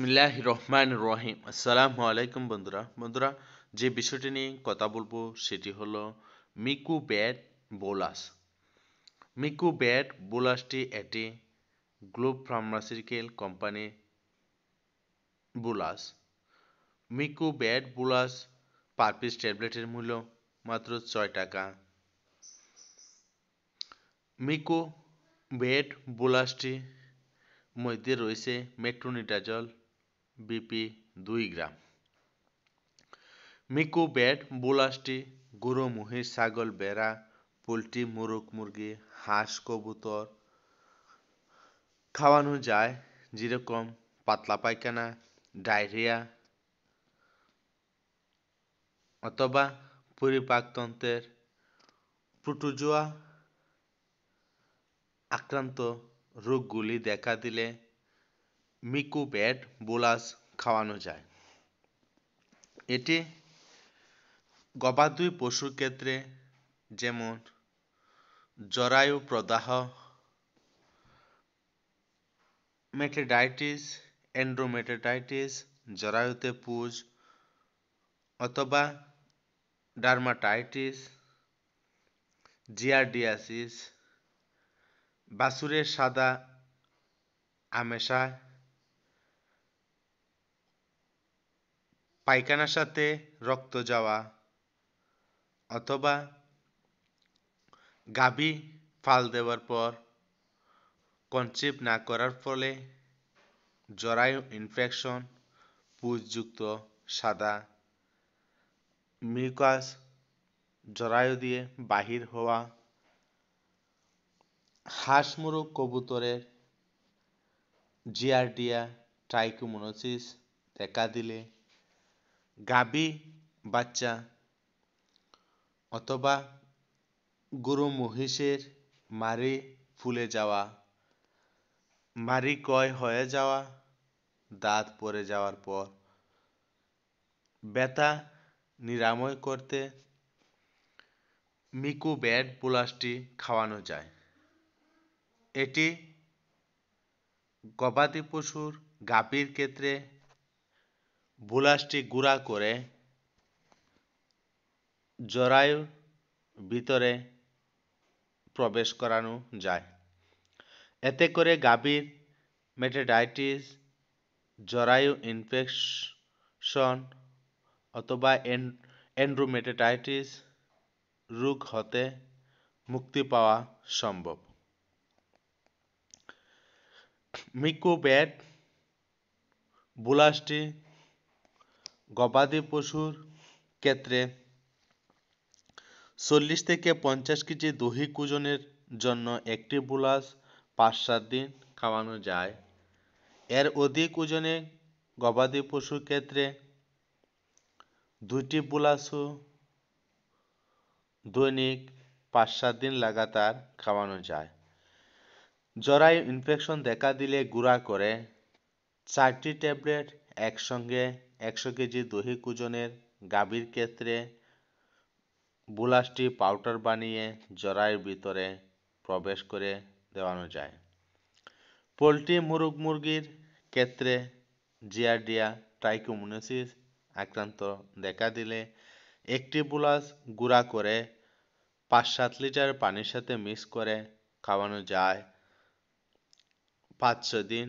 বিসমিল্লাহ রহমান রহিম আসসালামু আলাইকুম বন্ধুরা বন্ধুরা যে বিষয়টি নিয়ে কথা বলবো সেটি হলো মিকু ব্যাট বোলাস মিকু ব্যাট বোলাসটি একটি গ্লোব ফার্মাসিউটিক্যাল কোম্পানি বোলাস মিকু ব্যাট বোলাস পার পিস ট্যাবলেটের মূল্য মাত্র ছয় টাকা মিকু ব্যাট বোলাসটি মধ্যে রয়েছে মেট্রোনিটাজল বিপি দুই গ্রাম মিকু ব্যাট বোলাসটি গরু মহিষ ছাগল বেড়া পোলট্রি মুরগ মুরগি হাঁস কবুতর খাওয়ানো যায় যেরকম পাতলা পায়খানা ডায়রিয়া অথবা পরিপাকতন্ত্রের প্রোটোজোয়া আক্রান্ত রোগগুলি দেখা দিলে মিকুপ্যাড বোলাস খাওয়ানো যায় এটি গবাদি পশুর ক্ষেত্রে যেমন জরায়ু প্রদাহ মেটেডাইটিস এন্ড্রোমেটেডাইটিস জরায়ুতে পুজ অথবা ডার্মাটাইটিস জিয়ারডিয়াসিস বাছুরের সাদা আমেশা পায়খানার সাথে রক্ত যাওয়া অথবা গাভী ফাল দেওয়ার পর কনসিভ না করার ফলে জরায়ু ইনফেকশন পুষযুক্ত সাদা মিউকাস জরায়ু দিয়ে বাহির হওয়া হাঁস মুরগ কবুতরের জিয়ারডিয়া ট্রাইকোমোনোসিস দেখা দিলে গাবি বাচ্চা অথবা গরু মহিষের মারি ফুলে যাওয়া মারি কয় হয়ে যাওয়া দাঁত পরে যাওয়ার পর ব্যথা নিরাময় করতে মিকু ব্যাট পোলাসটি খাওয়ানো যায় এটি গবাদি পশুর গাভীর ক্ষেত্রে বুলাসটি গুঁড়া করে জরায়ুর ভিতরে প্রবেশ করানো যায় এতে করে গাভীর মেটেডাইটিস জরায়ু ইনফেকশন অথবা অ্যান্ড্রোমেটেটাইটিস রোগ হতে মুক্তি পাওয়া সম্ভব মিকোব্যাট বুলাসটি গবাদি পশুর ক্ষেত্রে চল্লিশ থেকে পঞ্চাশ কেজি দৈহিক ওজনের জন্য একটি বুলাস পাঁচ সাত দিন খাওয়ানো যায় এর অধিক ওজনে গবাদি পশুর ক্ষেত্রে দুইটি বুলাসও দৈনিক পাঁচ সাত দিন লাগাতার খাওয়ানো যায় জরায়ু ইনফেকশন দেখা দিলে গুঁড়া করে চারটি ট্যাবলেট একসঙ্গে একশো কেজি দৈহিক ওজনের গাভীর ক্ষেত্রে বুলাসটি পাউডার বানিয়ে জরায়ের ভিতরে প্রবেশ করে দেওয়ানো যায় পোলট্রি মুরগ মুরগির ক্ষেত্রে জিয়ারডিয়া ট্রাইকোমোনোসিস আক্রান্ত দেখা দিলে একটি বুলাস গুঁড়া করে পাঁচ সাত লিটার পানির সাথে মিক্স করে খাওয়ানো যায় পাঁচ ছ দিন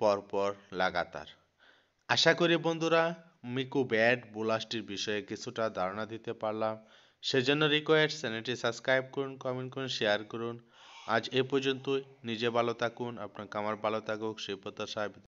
পরপর লাগাতার আশা করি বন্ধুরা মিকু ব্যাট বোলাসটির বিষয়ে কিছুটা ধারণা দিতে পারলাম সেজন্য রিকোয়েস্ট চ্যানেলটি সাবস্ক্রাইব করুন কমেন্ট করুন শেয়ার করুন আজ এ পর্যন্তই নিজে ভালো থাকুন আপনার কামার ভালো থাকুক সেই সাহেব